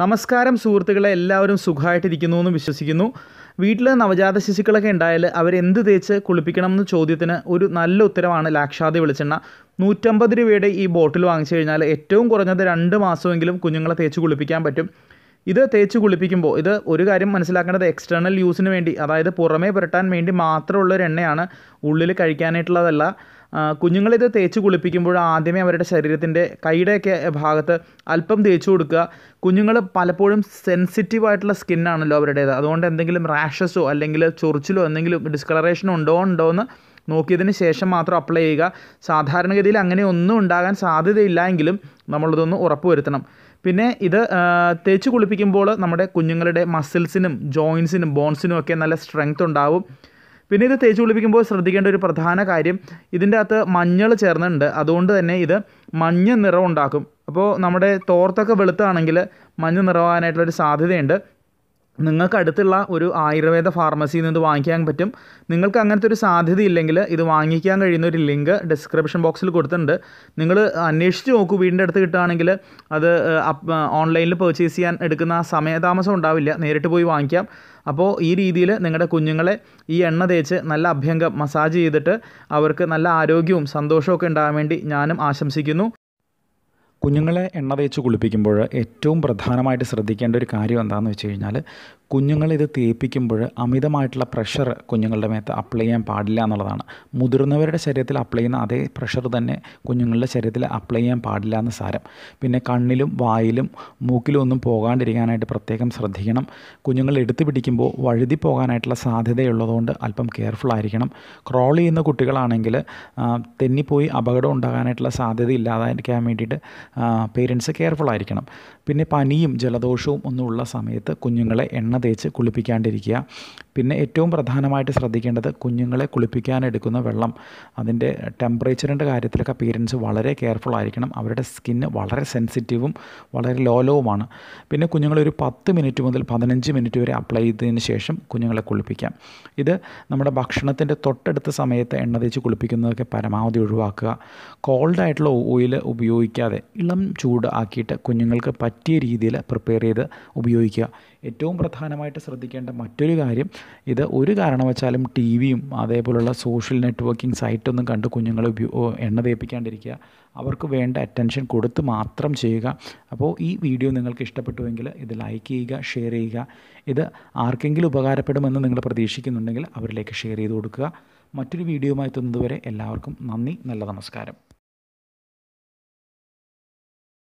നമസ്കാരം സുഹൃത്തുക്കളെ എല്ലാവരും സുഖമായിട്ടിരിക്കുന്നു എന്ന് വിശ്വസിക്കുന്നു വീട്ടിൽ നവജാത ശിശുക്കളൊക്കെ ഉണ്ടായാൽ അവരെന്ത് തേച്ച് കുളിപ്പിക്കണം എന്ന ചോദ്യത്തിന് ഒരു നല്ല ഉത്തരമാണ് ലാക്ഷാദി വെളിച്ചെണ്ണ നൂറ്റമ്പത് രൂപയുടെ ഈ ബോട്ടിൽ വാങ്ങിച്ചു കഴിഞ്ഞാൽ ഏറ്റവും കുറഞ്ഞത് രണ്ട് മാസമെങ്കിലും കുഞ്ഞുങ്ങളെ തേച്ച് കുളിപ്പിക്കാൻ പറ്റും ഇത് തേച്ച് കുളിപ്പിക്കുമ്പോൾ ഇത് ഒരു കാര്യം മനസ്സിലാക്കേണ്ടത് എക്സ്റ്റേണൽ യൂസിന് വേണ്ടി അതായത് പുറമേ പുരട്ടാൻ വേണ്ടി മാത്രമുള്ള എണ്ണയാണ് ഉള്ളിൽ കഴിക്കാനായിട്ടുള്ളതല്ല കുഞ്ഞുങ്ങളിത് തേച്ച് കുളിപ്പിക്കുമ്പോൾ ആദ്യമേ അവരുടെ ശരീരത്തിൻ്റെ കൈയുടെയൊക്കെ ഭാഗത്ത് അല്പം തേച്ച് കൊടുക്കുക കുഞ്ഞുങ്ങൾ പലപ്പോഴും സെൻസിറ്റീവ് ആയിട്ടുള്ള സ്കിന്നാണല്ലോ അവരുടേത് അതുകൊണ്ട് എന്തെങ്കിലും റാഷസോ അല്ലെങ്കിൽ ചൊറിച്ചിലോ എന്തെങ്കിലും ഡിസ്കളറേഷൻ ഉണ്ടോ ഉണ്ടോ എന്ന് നോക്കിയതിന് ശേഷം മാത്രം അപ്ലൈ ചെയ്യുക സാധാരണഗതിയിൽ അങ്ങനെ ഒന്നും ഉണ്ടാകാൻ സാധ്യതയില്ല എങ്കിലും നമ്മളിതൊന്ന് ഉറപ്പുവരുത്തണം പിന്നെ ഇത് തേച്ച് കുളിപ്പിക്കുമ്പോൾ നമ്മുടെ കുഞ്ഞുങ്ങളുടെ മസിൽസിനും ജോയിൻസിനും ബോൺസിനും ഒക്കെ നല്ല സ്ട്രെങ്ത് ഉണ്ടാവും പിന്നെ ഇത് തേച്ച് കുളിപ്പിക്കുമ്പോൾ ശ്രദ്ധിക്കേണ്ട ഒരു പ്രധാന കാര്യം ഇതിൻ്റെ അകത്ത് മഞ്ഞൾ ചേർന്നിട്ടുണ്ട് അതുകൊണ്ട് തന്നെ ഇത് മഞ്ഞ നിറം ഉണ്ടാക്കും അപ്പോൾ നമ്മുടെ തോർത്തൊക്കെ വെളുത്താണെങ്കിൽ മഞ്ഞ നിറവാനായിട്ടുള്ളൊരു സാധ്യതയുണ്ട് നിങ്ങൾക്ക് അടുത്തുള്ള ഒരു ആയുർവേദ ഫാർമസിയിൽ നിന്ന് ഇത് വാങ്ങിക്കാൻ പറ്റും നിങ്ങൾക്ക് അങ്ങനത്തെ ഒരു സാധ്യത ഇല്ലെങ്കിൽ ഇത് വാങ്ങിക്കാൻ കഴിയുന്ന ഒരു ലിങ്ക് ഡിസ്ക്രിപ്ഷൻ ബോക്സിൽ കൊടുത്തിട്ടുണ്ട് നിങ്ങൾ അന്വേഷിച്ച് നോക്കൂ വീടിൻ്റെ അടുത്ത് കിട്ടുകയാണെങ്കിൽ അത് ഓൺലൈനിൽ പർച്ചേസ് ചെയ്യാൻ എടുക്കുന്ന സമയതാമസം ഉണ്ടാവില്ല നേരിട്ട് പോയി വാങ്ങിക്കാം അപ്പോൾ ഈ രീതിയിൽ നിങ്ങളുടെ കുഞ്ഞുങ്ങളെ ഈ എണ്ണ തേച്ച് നല്ല അഭ്യംഗം മസാജ് ചെയ്തിട്ട് അവർക്ക് നല്ല ആരോഗ്യവും സന്തോഷവും ഒക്കെ ഉണ്ടാകാൻ വേണ്ടി ഞാനും ആശംസിക്കുന്നു കുഞ്ഞുങ്ങളെ എണ്ണ തേച്ച് കുളിപ്പിക്കുമ്പോൾ ഏറ്റവും പ്രധാനമായിട്ട് ശ്രദ്ധിക്കേണ്ട ഒരു കാര്യം എന്താണെന്ന് വെച്ച് കഴിഞ്ഞാൽ കുഞ്ഞുങ്ങളിത് തേപ്പിക്കുമ്പോൾ അമിതമായിട്ടുള്ള പ്രഷർ കുഞ്ഞുങ്ങളുടെ മേത്ത് അപ്ലൈ ചെയ്യാൻ പാടില്ല എന്നുള്ളതാണ് മുതിർന്നവരുടെ ശരീരത്തിൽ അപ്ലൈ ചെയ്യുന്ന അതേ പ്രഷർ തന്നെ കുഞ്ഞുങ്ങളുടെ ശരീരത്തിൽ അപ്ലൈ ചെയ്യാൻ പാടില്ല എന്ന് സാരം പിന്നെ കണ്ണിലും വായിലും മൂക്കിലും ഒന്നും പോകാണ്ടിരിക്കാനായിട്ട് പ്രത്യേകം ശ്രദ്ധിക്കണം കുഞ്ഞുങ്ങൾ എടുത്തു പിടിക്കുമ്പോൾ വഴുതി പോകാനായിട്ടുള്ള സാധ്യതയുള്ളതുകൊണ്ട് അല്പം കെയർഫുൾ ആയിരിക്കണം ക്രോൾ ചെയ്യുന്ന കുട്ടികളാണെങ്കിൽ തെന്നിപ്പോയി അപകടം ഉണ്ടാകാനായിട്ടുള്ള സാധ്യത ഇല്ലാതായിരിക്കാൻ വേണ്ടിയിട്ട് പേരൻസ് കെയർഫുൾ ആയിരിക്കണം പിന്നെ പനിയും ജലദോഷവും ഒന്നും ഉള്ള സമയത്ത് കുഞ്ഞുങ്ങളെ എണ്ണ തേച്ച് കുളിപ്പിക്കാണ്ടിരിക്കുക പിന്നെ ഏറ്റവും പ്രധാനമായിട്ട് ശ്രദ്ധിക്കേണ്ടത് കുഞ്ഞുങ്ങളെ കുളിപ്പിക്കാനെടുക്കുന്ന വെള്ളം അതിൻ്റെ ടെമ്പറേച്ചറിൻ്റെ കാര്യത്തിലൊക്കെ പേരൻസ് വളരെ കെയർഫുൾ ആയിരിക്കണം അവരുടെ സ്കിന്ന് വളരെ സെൻസിറ്റീവും വളരെ ലോലവുമാണ് പിന്നെ കുഞ്ഞുങ്ങളൊരു പത്ത് മിനിറ്റ് മുതൽ പതിനഞ്ച് മിനിറ്റ് വരെ അപ്ലൈ ചെയ്തതിന് ശേഷം കുഞ്ഞുങ്ങളെ കുളിപ്പിക്കാം ഇത് നമ്മുടെ ഭക്ഷണത്തിൻ്റെ തൊട്ടടുത്ത സമയത്ത് എണ്ണ തേച്ച് കുളിപ്പിക്കുന്നതൊക്കെ പരമാവധി ഒഴിവാക്കുക കോൾഡായിട്ടുള്ള ഓയിൽ ഉപയോഗിക്കാതെ ഇളം ചൂട് ആക്കിയിട്ട് കുഞ്ഞുങ്ങൾക്ക് പറ്റിയ രീതിയിൽ പ്രിപ്പയർ ചെയ്ത് ഉപയോഗിക്കുക ഏറ്റവും പ്രധാന പ്രധാനമായിട്ട് ശ്രദ്ധിക്കേണ്ട മറ്റൊരു കാര്യം ഇത് ഒരു കാരണവശാലും ടി വിയും അതേപോലുള്ള സോഷ്യൽ നെറ്റ്വർക്കിംഗ് സൈറ്റൊന്നും കണ്ട് കുഞ്ഞുങ്ങളെ എണ്ണ തേപ്പിക്കാണ്ടിരിക്കുക അവർക്ക് വേണ്ട അറ്റൻഷൻ കൊടുത്ത് മാത്രം ചെയ്യുക അപ്പോൾ ഈ വീഡിയോ നിങ്ങൾക്ക് ഇഷ്ടപ്പെട്ടുവെങ്കിൽ ഇത് ലൈക്ക് ചെയ്യുക ഷെയർ ചെയ്യുക ഇത് ആർക്കെങ്കിലും ഉപകാരപ്പെടുമെന്ന് നിങ്ങൾ പ്രതീക്ഷിക്കുന്നുണ്ടെങ്കിൽ അവരിലേക്ക് ഷെയർ ചെയ്ത് കൊടുക്കുക മറ്റൊരു വീഡിയോയുമായി എത്തുന്നതുവരെ എല്ലാവർക്കും നന്ദി നല്ല നമസ്കാരം